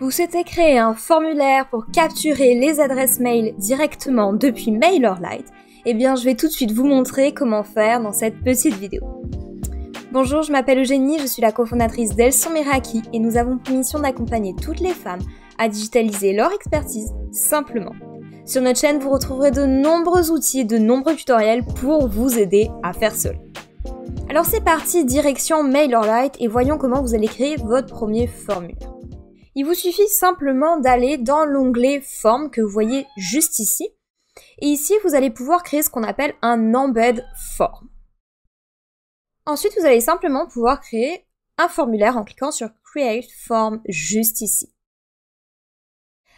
Vous souhaitez créer un formulaire pour capturer les adresses mail directement depuis MailerLite Eh bien, je vais tout de suite vous montrer comment faire dans cette petite vidéo. Bonjour, je m'appelle Eugénie, je suis la cofondatrice d'Elson Meraki et nous avons pour mission d'accompagner toutes les femmes à digitaliser leur expertise simplement. Sur notre chaîne, vous retrouverez de nombreux outils et de nombreux tutoriels pour vous aider à faire cela. Alors c'est parti, direction MailerLite et voyons comment vous allez créer votre premier formulaire. Il vous suffit simplement d'aller dans l'onglet Forme que vous voyez juste ici. Et ici, vous allez pouvoir créer ce qu'on appelle un embed form. Ensuite, vous allez simplement pouvoir créer un formulaire en cliquant sur Create Form juste ici.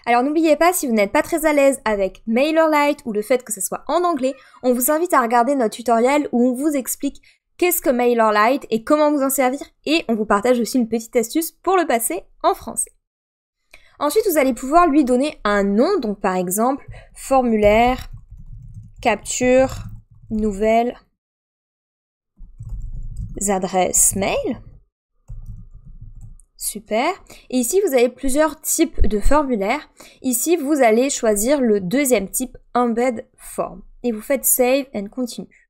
Alors n'oubliez pas, si vous n'êtes pas très à l'aise avec MailerLite ou le fait que ce soit en anglais, on vous invite à regarder notre tutoriel où on vous explique qu'est-ce que MailerLite et comment vous en servir et on vous partage aussi une petite astuce pour le passer en français. Ensuite, vous allez pouvoir lui donner un nom, donc par exemple, formulaire, capture, nouvelle adresse mail. Super. Et ici, vous avez plusieurs types de formulaires. Ici, vous allez choisir le deuxième type, Embed Form. Et vous faites Save and Continue.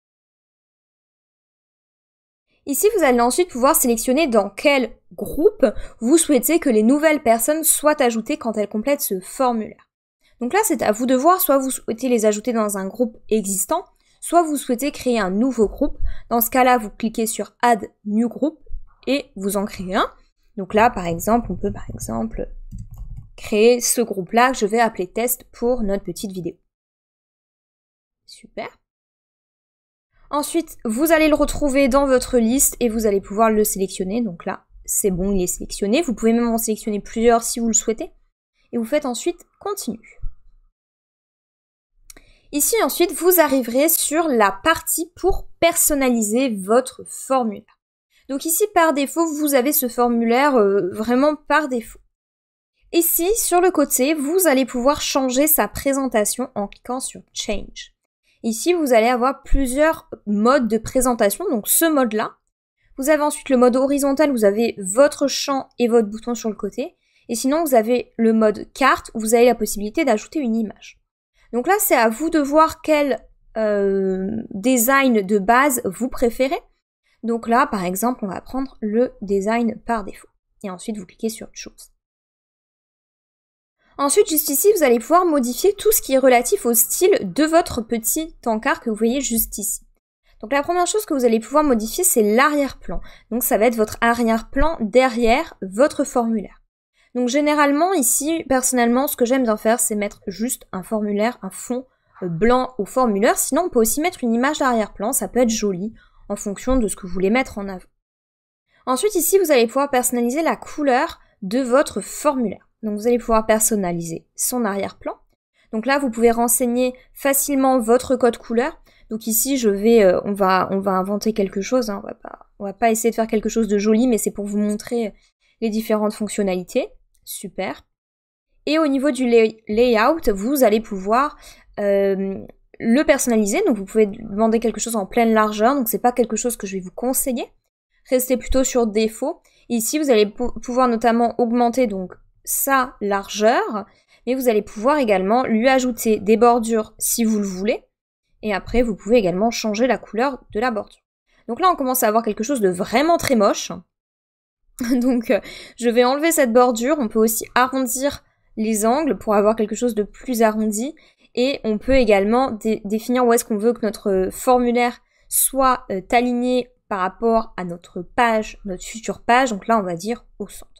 Ici, vous allez ensuite pouvoir sélectionner dans quel groupe vous souhaitez que les nouvelles personnes soient ajoutées quand elles complètent ce formulaire. Donc là, c'est à vous de voir, soit vous souhaitez les ajouter dans un groupe existant, soit vous souhaitez créer un nouveau groupe. Dans ce cas-là, vous cliquez sur Add New Group et vous en créez un. Donc là, par exemple, on peut par exemple créer ce groupe-là que je vais appeler test pour notre petite vidéo. Super. Ensuite, vous allez le retrouver dans votre liste et vous allez pouvoir le sélectionner. Donc là, c'est bon, il est sélectionné. Vous pouvez même en sélectionner plusieurs si vous le souhaitez. Et vous faites ensuite continue. Ici, ensuite, vous arriverez sur la partie pour personnaliser votre formulaire. Donc ici, par défaut, vous avez ce formulaire euh, vraiment par défaut. Ici, sur le côté, vous allez pouvoir changer sa présentation en cliquant sur Change. Ici, vous allez avoir plusieurs modes de présentation, donc ce mode-là. Vous avez ensuite le mode horizontal, vous avez votre champ et votre bouton sur le côté. Et sinon, vous avez le mode carte, où vous avez la possibilité d'ajouter une image. Donc là, c'est à vous de voir quel euh, design de base vous préférez. Donc là, par exemple, on va prendre le design par défaut. Et ensuite, vous cliquez sur Choose. Ensuite, juste ici, vous allez pouvoir modifier tout ce qui est relatif au style de votre petit encart que vous voyez juste ici. Donc la première chose que vous allez pouvoir modifier, c'est l'arrière-plan. Donc ça va être votre arrière-plan derrière votre formulaire. Donc généralement ici, personnellement, ce que j'aime bien faire, c'est mettre juste un formulaire, un fond euh, blanc au formulaire. Sinon, on peut aussi mettre une image d'arrière-plan, ça peut être joli en fonction de ce que vous voulez mettre en avant. Ensuite ici, vous allez pouvoir personnaliser la couleur de votre formulaire. Donc vous allez pouvoir personnaliser son arrière-plan. Donc là, vous pouvez renseigner facilement votre code couleur. Donc ici, je vais, euh, on, va, on va inventer quelque chose. Hein. On, va pas, on va pas essayer de faire quelque chose de joli, mais c'est pour vous montrer euh, les différentes fonctionnalités. Super. Et au niveau du layout, vous allez pouvoir euh, le personnaliser. Donc vous pouvez demander quelque chose en pleine largeur. Donc c'est pas quelque chose que je vais vous conseiller. Restez plutôt sur défaut. Ici, vous allez pouvoir notamment augmenter donc sa largeur, mais vous allez pouvoir également lui ajouter des bordures si vous le voulez. Et après, vous pouvez également changer la couleur de la bordure. Donc là, on commence à avoir quelque chose de vraiment très moche. Donc, euh, je vais enlever cette bordure. On peut aussi arrondir les angles pour avoir quelque chose de plus arrondi. Et on peut également définir où est-ce qu'on veut que notre formulaire soit euh, aligné par rapport à notre page, notre future page. Donc là, on va dire au centre.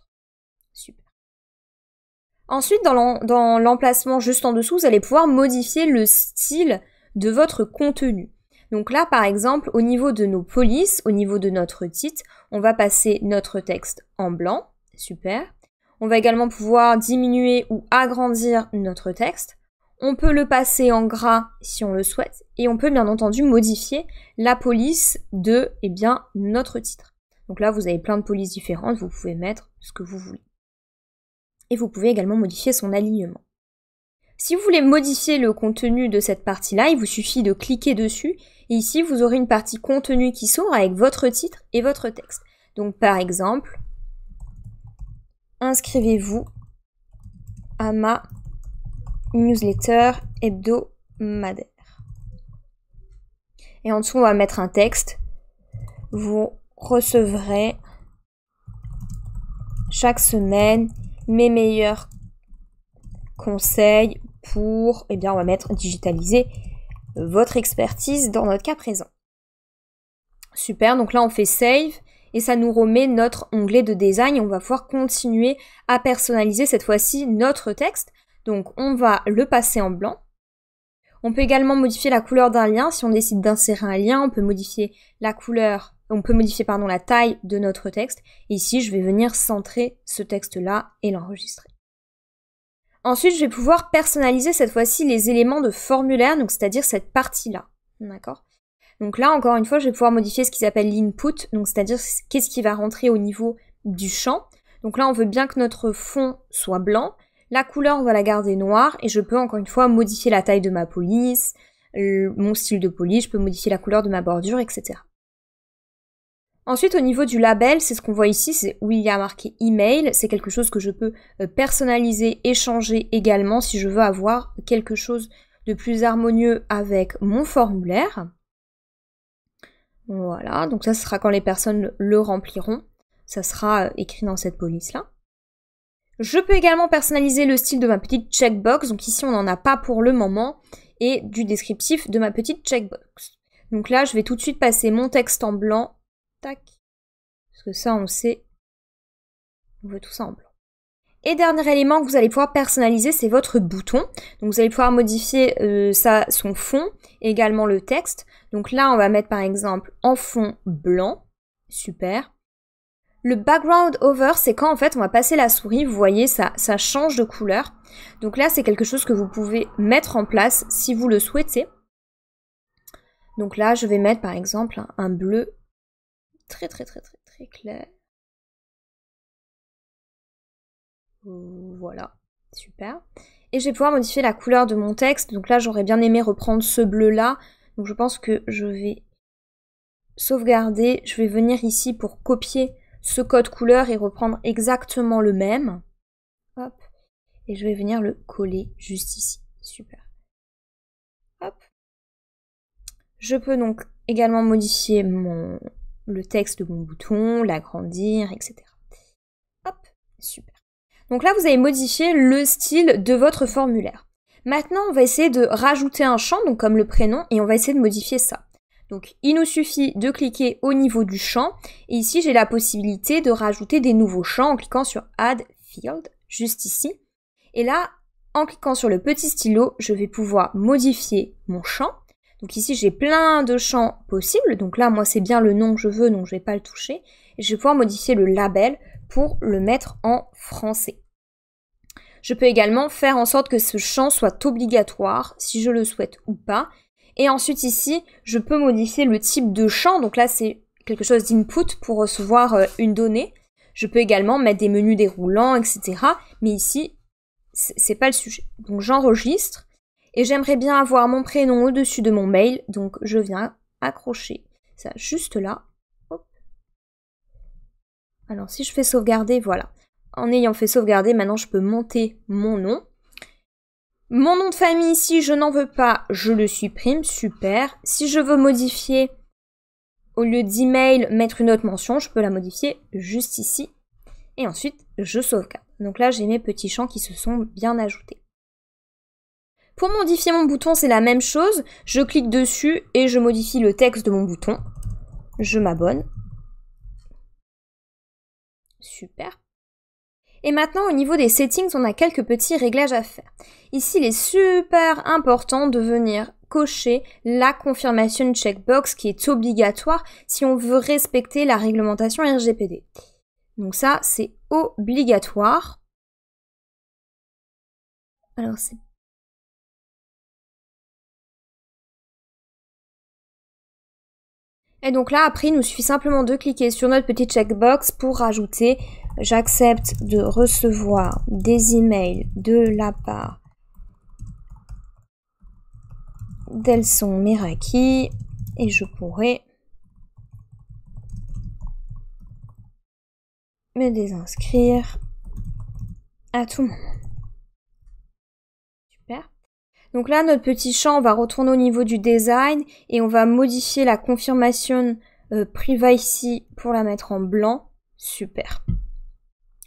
Ensuite, dans l'emplacement juste en dessous, vous allez pouvoir modifier le style de votre contenu. Donc là, par exemple, au niveau de nos polices, au niveau de notre titre, on va passer notre texte en blanc. Super. On va également pouvoir diminuer ou agrandir notre texte. On peut le passer en gras si on le souhaite. Et on peut bien entendu modifier la police de eh bien, notre titre. Donc là, vous avez plein de polices différentes. Vous pouvez mettre ce que vous voulez et vous pouvez également modifier son alignement. Si vous voulez modifier le contenu de cette partie-là, il vous suffit de cliquer dessus et ici vous aurez une partie contenu qui sort avec votre titre et votre texte. Donc par exemple, inscrivez-vous à ma newsletter hebdomadaire. Et en dessous, on va mettre un texte. Vous recevrez chaque semaine mes meilleurs conseils pour, eh bien, on va mettre digitaliser votre expertise dans notre cas présent. Super, donc là on fait save et ça nous remet notre onglet de design. On va pouvoir continuer à personnaliser cette fois-ci notre texte. Donc on va le passer en blanc on peut également modifier la couleur d'un lien. Si on décide d'insérer un lien, on peut modifier la couleur, on peut modifier pardon, la taille de notre texte. ici, je vais venir centrer ce texte-là et l'enregistrer. Ensuite, je vais pouvoir personnaliser cette fois-ci les éléments de formulaire, donc c'est-à-dire cette partie-là. D'accord Donc là, encore une fois, je vais pouvoir modifier ce qu'ils appellent l'input, donc c'est-à-dire qu'est-ce qui va rentrer au niveau du champ. Donc là, on veut bien que notre fond soit blanc, la couleur, on va la garder noire et je peux encore une fois modifier la taille de ma police, euh, mon style de police, je peux modifier la couleur de ma bordure, etc. Ensuite, au niveau du label, c'est ce qu'on voit ici, c'est où il y a marqué email. C'est quelque chose que je peux euh, personnaliser échanger également si je veux avoir quelque chose de plus harmonieux avec mon formulaire. Voilà, donc ça sera quand les personnes le rempliront. Ça sera euh, écrit dans cette police-là. Je peux également personnaliser le style de ma petite checkbox. Donc ici, on n'en a pas pour le moment. Et du descriptif de ma petite checkbox. Donc là, je vais tout de suite passer mon texte en blanc. Tac. Parce que ça, on sait. On veut tout ça en blanc. Et dernier élément que vous allez pouvoir personnaliser, c'est votre bouton. Donc vous allez pouvoir modifier euh, ça, son fond, également le texte. Donc là, on va mettre par exemple en fond blanc. Super. Le background over, c'est quand en fait on va passer la souris, vous voyez, ça, ça change de couleur. Donc là, c'est quelque chose que vous pouvez mettre en place si vous le souhaitez. Donc là, je vais mettre par exemple un, un bleu très très très très très clair. Voilà, super. Et je vais pouvoir modifier la couleur de mon texte. Donc là, j'aurais bien aimé reprendre ce bleu-là. Donc je pense que je vais sauvegarder. Je vais venir ici pour copier ce code couleur et reprendre exactement le même. Hop. Et je vais venir le coller juste ici. Super. Hop. Je peux donc également modifier mon, le texte de mon bouton, l'agrandir, etc. Hop, super. Donc là, vous avez modifié le style de votre formulaire. Maintenant, on va essayer de rajouter un champ, donc comme le prénom, et on va essayer de modifier ça. Donc il nous suffit de cliquer au niveau du champ et ici j'ai la possibilité de rajouter des nouveaux champs en cliquant sur Add Field juste ici. Et là, en cliquant sur le petit stylo, je vais pouvoir modifier mon champ. Donc ici j'ai plein de champs possibles, donc là moi c'est bien le nom que je veux donc je ne vais pas le toucher. Et je vais pouvoir modifier le label pour le mettre en français. Je peux également faire en sorte que ce champ soit obligatoire, si je le souhaite ou pas, et ensuite ici, je peux modifier le type de champ. Donc là, c'est quelque chose d'input pour recevoir euh, une donnée. Je peux également mettre des menus déroulants, etc. Mais ici, c'est pas le sujet. Donc j'enregistre et j'aimerais bien avoir mon prénom au-dessus de mon mail. Donc je viens accrocher ça juste là. Hop. Alors si je fais sauvegarder, voilà. En ayant fait sauvegarder, maintenant je peux monter mon nom. Mon nom de famille, ici, je n'en veux pas, je le supprime, super. Si je veux modifier, au lieu d'email, mettre une autre mention, je peux la modifier juste ici. Et ensuite, je sauvegarde. Donc là, j'ai mes petits champs qui se sont bien ajoutés. Pour modifier mon bouton, c'est la même chose. Je clique dessus et je modifie le texte de mon bouton. Je m'abonne. Super. Et maintenant, au niveau des settings, on a quelques petits réglages à faire. Ici, il est super important de venir cocher la confirmation checkbox qui est obligatoire si on veut respecter la réglementation RGPD. Donc ça, c'est obligatoire. Alors c'est Et donc là, après, il nous suffit simplement de cliquer sur notre petite checkbox pour rajouter J'accepte de recevoir des emails de la part d'Elson Meraki et je pourrais me désinscrire à tout moment. Super. Donc là, notre petit champ, on va retourner au niveau du design et on va modifier la confirmation euh, privacy pour la mettre en blanc. Super.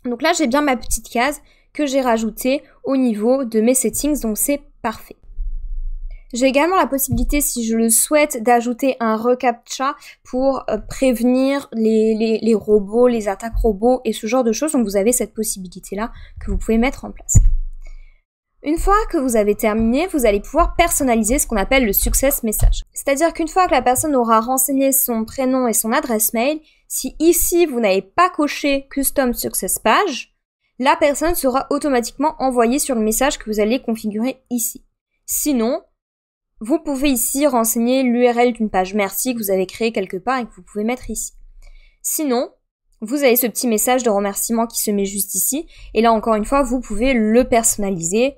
Donc là, j'ai bien ma petite case que j'ai rajoutée au niveau de mes settings, donc c'est parfait. J'ai également la possibilité, si je le souhaite, d'ajouter un recaptcha pour euh, prévenir les, les, robots, les attaques robots et ce genre de choses. Donc vous avez cette possibilité-là que vous pouvez mettre en place. Une fois que vous avez terminé, vous allez pouvoir personnaliser ce qu'on appelle le success message. C'est-à-dire qu'une fois que la personne aura renseigné son prénom et son adresse mail, si ici, vous n'avez pas coché Custom Success Page, la personne sera automatiquement envoyée sur le message que vous allez configurer ici. Sinon, vous pouvez ici renseigner l'URL d'une page merci que vous avez créée quelque part et que vous pouvez mettre ici. Sinon, vous avez ce petit message de remerciement qui se met juste ici. Et là, encore une fois, vous pouvez le personnaliser.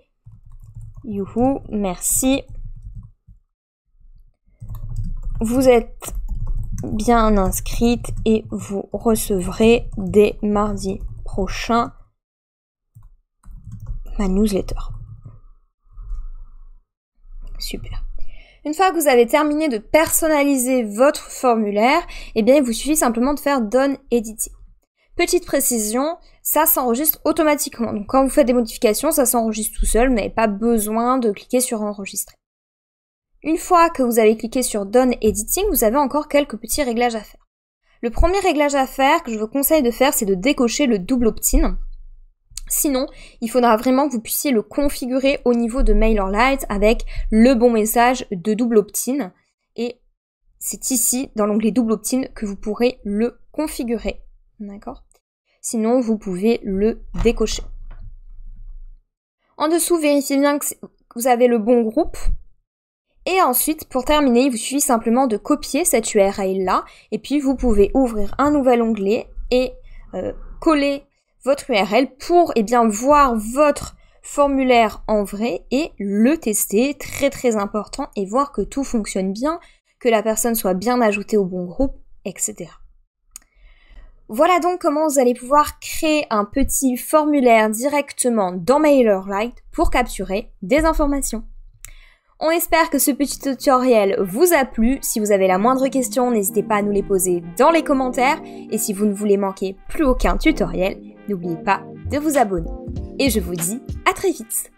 Youhou, merci. Vous êtes bien inscrite et vous recevrez dès mardi prochain ma newsletter. Super. Une fois que vous avez terminé de personnaliser votre formulaire, eh bien, il vous suffit simplement de faire Done éditer. Petite précision, ça s'enregistre automatiquement. Donc, quand vous faites des modifications, ça s'enregistre tout seul. Vous n'avez pas besoin de cliquer sur Enregistrer. Une fois que vous avez cliqué sur Done Editing, vous avez encore quelques petits réglages à faire. Le premier réglage à faire que je vous conseille de faire, c'est de décocher le double opt-in. Sinon, il faudra vraiment que vous puissiez le configurer au niveau de MailerLite avec le bon message de double opt-in. Et c'est ici, dans l'onglet double opt-in, que vous pourrez le configurer. D'accord Sinon, vous pouvez le décocher. En dessous, vérifiez bien que vous avez le bon groupe et ensuite, pour terminer, il vous suffit simplement de copier cette URL-là, et puis vous pouvez ouvrir un nouvel onglet et euh, coller votre URL pour eh bien, voir votre formulaire en vrai et le tester, très très important, et voir que tout fonctionne bien, que la personne soit bien ajoutée au bon groupe, etc. Voilà donc comment vous allez pouvoir créer un petit formulaire directement dans MailerLite pour capturer des informations. On espère que ce petit tutoriel vous a plu. Si vous avez la moindre question, n'hésitez pas à nous les poser dans les commentaires. Et si vous ne voulez manquer plus aucun tutoriel, n'oubliez pas de vous abonner. Et je vous dis à très vite